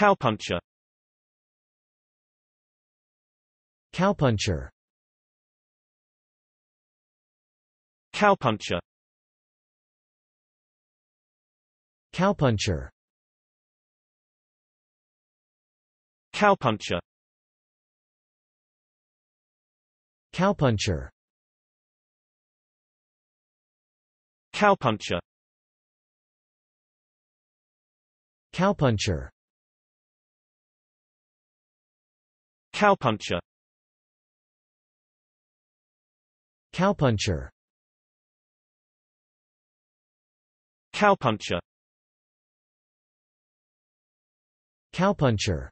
Cowpuncher Cowpuncher Cowpuncher Cowpuncher Cowpuncher Cowpuncher Cowpuncher Cowpuncher Cowpuncher Cowpuncher Cowpuncher Cowpuncher